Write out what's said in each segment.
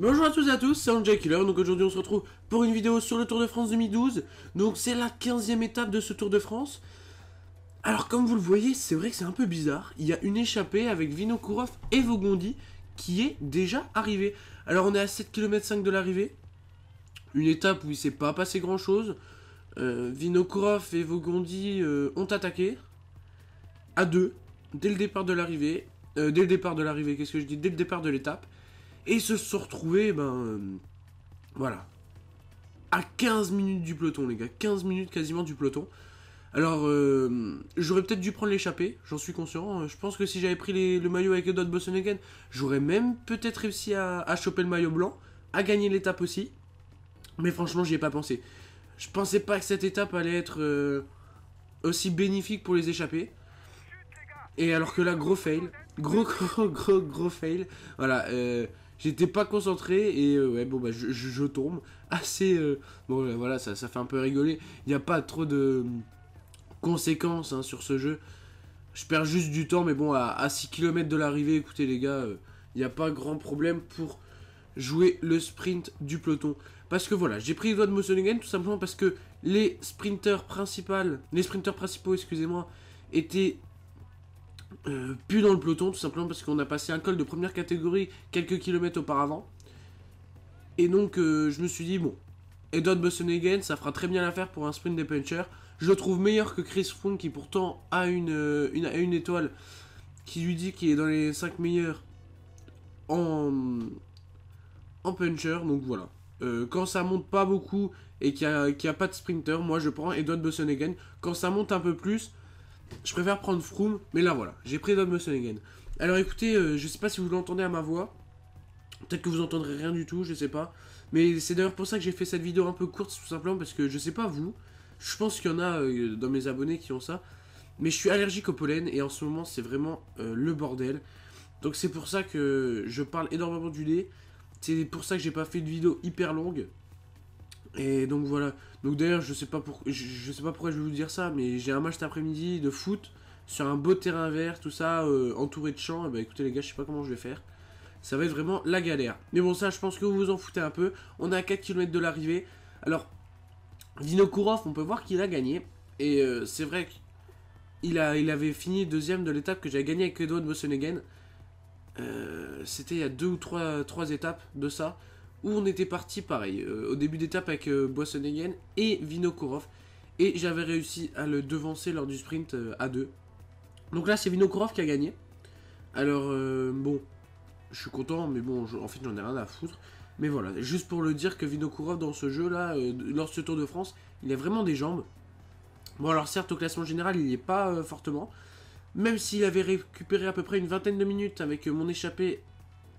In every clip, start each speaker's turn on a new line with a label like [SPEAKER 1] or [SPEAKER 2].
[SPEAKER 1] Bonjour à tous et à tous, c'est Angel Killer, donc aujourd'hui on se retrouve pour une vidéo sur le Tour de France 2012. Donc c'est la 15e étape de ce Tour de France. Alors comme vous le voyez, c'est vrai que c'est un peu bizarre. Il y a une échappée avec Vinokourov et Vogondi qui est déjà arrivée. Alors on est à 7 km de l'arrivée. Une étape où il s'est pas passé grand chose. Euh, Vinokourov et Vogondi euh, ont attaqué. À deux, dès le départ de l'arrivée. Euh, dès le départ de l'arrivée, qu'est-ce que je dis Dès le départ de l'étape. Et se sont retrouvés, ben. Euh, voilà. À 15 minutes du peloton, les gars. 15 minutes quasiment du peloton. Alors, euh, j'aurais peut-être dû prendre l'échappée, j'en suis conscient. Hein. Je pense que si j'avais pris le maillot avec Edouard again, j'aurais même peut-être réussi à, choper le maillot blanc, à gagner l'étape aussi. Mais franchement, j'y ai pas pensé. Je pensais pas que cette étape allait être euh, aussi bénéfique pour les échappés. Et alors que là, gros fail. Gros, gros, gros, gros fail. Voilà. Euh, J'étais pas concentré et euh, ouais, bon, bah, je, tombe assez. Euh, bon, euh, voilà, ça, ça fait un peu rigoler. Il n'y a pas trop de conséquences hein, sur ce jeu. Je perds juste du temps, mais bon, à, 6 km de l'arrivée, écoutez les gars, il n'y a pas grand problème pour jouer le sprint du peloton. Parce que voilà, j'ai pris le doigt de again tout simplement parce que les sprinteurs principaux, les sprinteurs principaux, excusez-moi, étaient euh, plus dans le peloton, tout simplement parce qu'on a passé un col de première catégorie quelques kilomètres auparavant. Et donc, euh, je me suis dit, bon, Edon again, ça fera très bien l'affaire pour un sprint des punchers. Je le trouve meilleur que Chris Froome, qui pourtant a une, euh, une, étoile qui lui dit qu'il est dans les 5 meilleurs en, en puncher. Donc voilà. quand ça monte pas beaucoup et qu'il n'y a, pas de sprinter, moi je prends Edouard again. Quand ça monte un peu plus, je préfère prendre Froom, mais là voilà, j'ai pris Van again. Alors écoutez, euh, je sais pas si vous l'entendez à ma voix, peut-être que vous entendrez rien du tout, je sais pas. Mais c'est d'ailleurs pour ça que j'ai fait cette vidéo un peu courte, tout simplement, parce que je sais pas vous, je pense qu'il y en a euh, dans mes abonnés qui ont ça, mais je suis allergique au pollen, et en ce moment c'est vraiment euh, le bordel. Donc c'est pour ça que je parle énormément du lait, c'est pour ça que j'ai pas fait de vidéo hyper longue, et donc voilà. Donc d'ailleurs, je sais pas pour, je, sais pas pourquoi je vais vous dire ça, mais j'ai un match cet après-midi de foot sur un beau terrain vert, tout ça euh, entouré de champs. Et eh bah ben, écoutez les gars, je sais pas comment je vais faire. Ça va être vraiment la galère. Mais bon, ça, je pense que vous vous en foutez un peu. On est à 4 km de l'arrivée. Alors, Vinokourov, on peut voir qu'il a gagné. Et euh, c'est vrai qu'il a, il avait fini deuxième de l'étape que j'avais gagné avec Edouard Bossenegen. Euh, c'était il y a deux ou trois, trois étapes de ça où on était parti pareil, euh, au début d'étape avec euh, et Vinokourov. Et j'avais réussi à le devancer lors du sprint euh, à 2. Donc là, c'est Vinokurov qui a gagné. Alors, euh, bon, je suis content, mais bon, en fait, j'en ai rien à foutre. Mais voilà, juste pour le dire que Vinokourov, dans ce jeu-là, lors de ce Tour de France, il a vraiment des jambes. Bon, alors certes, au classement général, il n'y est pas fortement. Même s'il avait récupéré à peu près une vingtaine de minutes avec mon échappée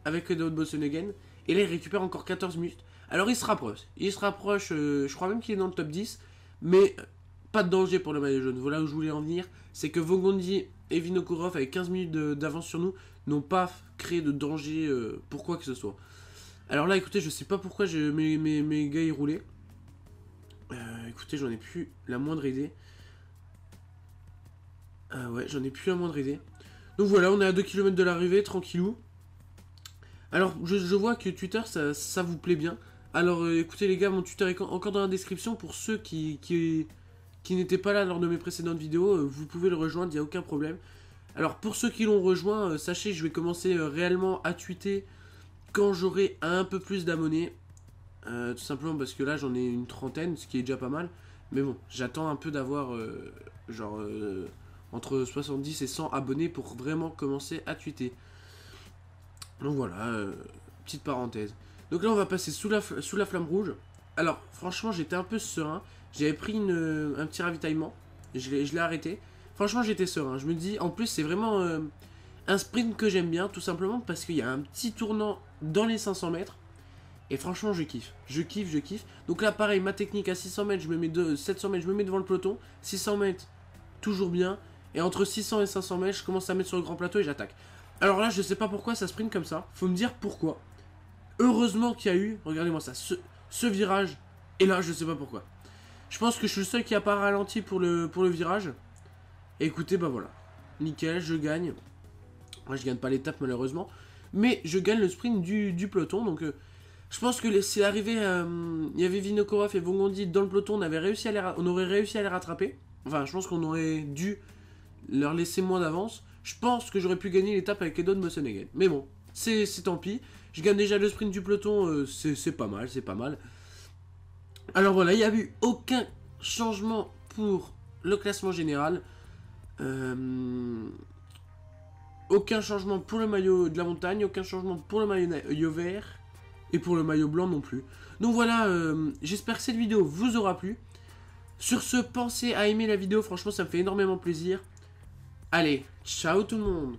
[SPEAKER 1] avec de Bossonegen, et là, il récupère encore 14 minutes. Alors il se rapproche. Il se rapproche, euh, je crois même qu'il est dans le top 10. Mais euh, pas de danger pour le maillot jaune. Voilà où je voulais en venir. C'est que Vogondi et Vinokourov, avec 15 minutes d'avance sur nous, n'ont pas créé de danger euh, pour quoi que ce soit. Alors là, écoutez, je sais pas pourquoi mes, mes, mes, gars y roulaient. écoutez, j'en ai plus la moindre idée. Ah ouais, j'en ai plus la moindre idée. Donc voilà, on est à 2 km de l'arrivée, tranquillou. Alors, je, vois que Twitter, ça, vous plaît bien. Alors, euh, écoutez les gars, mon Twitter est encore dans la description pour ceux qui, n'étaient pas là lors de mes précédentes vidéos. Euh, vous pouvez le rejoindre, il n'y a aucun problème. Alors, pour ceux qui l'ont rejoint, euh, sachez que je vais commencer réellement à tweeter quand j'aurai un peu plus d'abonnés. tout simplement parce que là, j'en ai une trentaine, ce qui est déjà pas mal. Mais bon, j'attends un peu d'avoir genre entre 70 et 100 abonnés pour vraiment commencer à tweeter. Donc voilà, euh, petite parenthèse. Donc là, on va passer sous la, sous la flamme rouge. Alors, franchement, j'étais un peu serein. J'avais pris une, un petit ravitaillement. Je l'ai arrêté. Franchement, j'étais serein. Je me dis, en plus, c'est vraiment euh, un sprint que j'aime bien, tout simplement parce qu'il y a un petit tournant dans les 500 mètres. Et franchement, je kiffe. Je kiffe, je kiffe. Donc là, pareil, ma technique à 600 mètres, je me mets de, 700 mètres, je me mets devant le peloton. 600 mètres, toujours bien. Et entre 600 et 500 mètres, je commence à mettre sur le grand plateau et j'attaque. Alors là, je sais pas pourquoi ça sprint comme ça. Faut me dire pourquoi. Heureusement qu'il y a eu, regardez-moi ça, ce, virage. Et là, je sais pas pourquoi. Je pense que je suis le seul qui a pas ralenti pour le, virage. écoutez, bah voilà. Nickel, je gagne. Moi, je gagne pas l'étape malheureusement. Mais je gagne le sprint du, du peloton. Donc, euh, je pense que si arrivé. Euh, il y avait Vinokorov et Vongondi dans le peloton. On, avait réussi à on aurait réussi à les rattraper. Enfin, je pense qu'on aurait dû leur laisser moins d'avance. Je pense que j'aurais pu gagner l'étape avec Edon Mossenegen. Mais bon, c'est tant pis. Je gagne déjà le sprint du peloton, euh, c'est pas mal, c'est pas mal. Alors voilà, il n'y a eu aucun changement pour le classement général. Euh, aucun changement pour le maillot de la montagne, aucun changement pour le maillot vert et pour le maillot blanc non plus. Donc voilà, euh, j'espère que cette vidéo vous aura plu. Sur ce, pensez à aimer la vidéo, franchement ça me fait énormément plaisir. Allez, ciao tout le monde